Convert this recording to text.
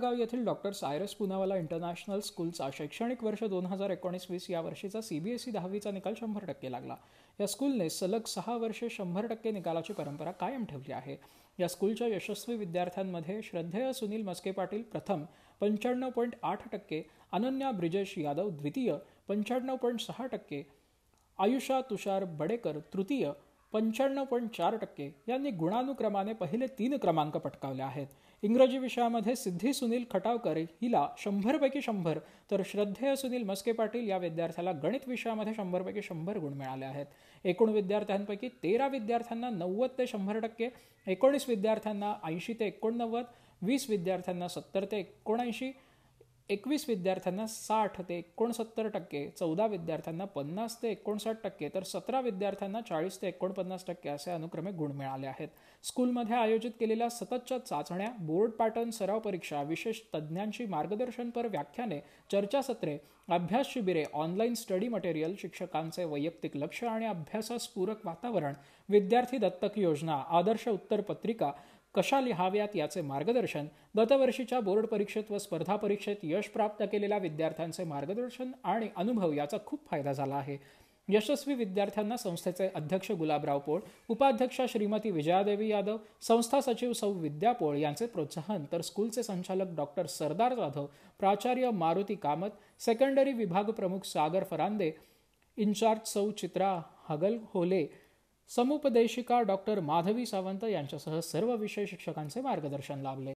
वडगाव येथील doctor Cyrus Poonawalla international स्कूलचा शैक्षणिक वर्ष दोन हजार एकोणीस वीस या वर्षीचा सीबीएसई दहावीचा निकाल शंभर टक्के लागला या स्कूलने सलग सहा वर्षे शंभर टक्के निकालाची परंपरा कायम ठेवली आहे या स्कूलच्या यशस्वी विद्यार्थ्यांमध्ये श्रद्धेय सुनील मस्के पाटील प्रथम पंच्याण्णव पॉईंट आठ टक्के अनन्या ब्रिजेश यादव द्वितीय पंच्याण्णव पॉईंट सहा टक्के आयुषा तुषार बडेकर तृतीय पंच्याण्णव पॉईंट चार टक्के यांनी गुणानुक्रमाने पहिले तीन क्रमांक पटकावले आहेत इंग्रजी विषयामध्ये सिद्धी सुनील खटावकर हिला शंभरपैकी शंभर तर श्रद्धेय सुनील मस्के पाटील या विद्यार्थ्याला गणित विषयामध्ये शंभरपैकी शंभर गुण मिळाले आहेत एकूण विद्यार्थ्यांपैकी तेरा विद्यार्थ्यांना नव्वद ते शंभर टक्के एकोणीस विद्यार्थ्यांना ऐंशी ते एकोणनव्वद वीस विद्यार्थ्यांना सत्तर ते एकोणऐंशी एकवीस विद्यार्थ्यांना साठ ते एकोणसत्तर टक्के चौदा विद्यार्थ्यांना पन्नास ते एकोणसाठ टक्के तर सतरा विद्यार्थ्यांना चाळीस ते एकोणपन्नास टक्के असे अनुक्रमे गुण मिळाले आहेत स्कूलमध्ये आयोजित केलेल्या सततच्या चाचण्या बोर्ड पॅटर्न सराव परीक्षा विशेष तज्ज्ञांशी मार्गदर्शनपर व्याख्याने चर्चासत्रे अभ्यास शिबिरे ऑनलाईन स्टडी मटेरियल शिक्षकांचे वैयक्तिक लक्ष आणि अभ्यासास पूरक वातावरण विद्यार्थी दत्तक योजना आदर्श उत्तर पत्रिका कशा लिहाव्यात याचे मार्गदर्शन गतवर्षीच्या बोर्ड परीक्षेत व स्पर्धा परीक्षेत यश प्राप्त केलेल्या विद्यार्थ्यांचे मार्गदर्शन आणि अनुभव याचा खूप फायदा झाला आहे यशस्वी विद्यार्थ्यांना संस्थेचे अध्यक्ष गुलाबराव पोळ उपाध्यक्षा श्रीमती विजयादेवी यादव संस्था सचिव सौ विद्या पोळ यांचे प्रोत्साहन तर स्कूलचे संचालक डॉक्टर सरदार जाधव प्राचार्य मारुती कामत सेकंडरी विभाग प्रमुख सागर फरांदे इन्चार्ज सौ चित्रा हगल होले समुपदेशिका डॉक्टर माधवी सावंत यांच्यासह सर्व विषय शिक्षकांचे मार्गदर्शन लाभले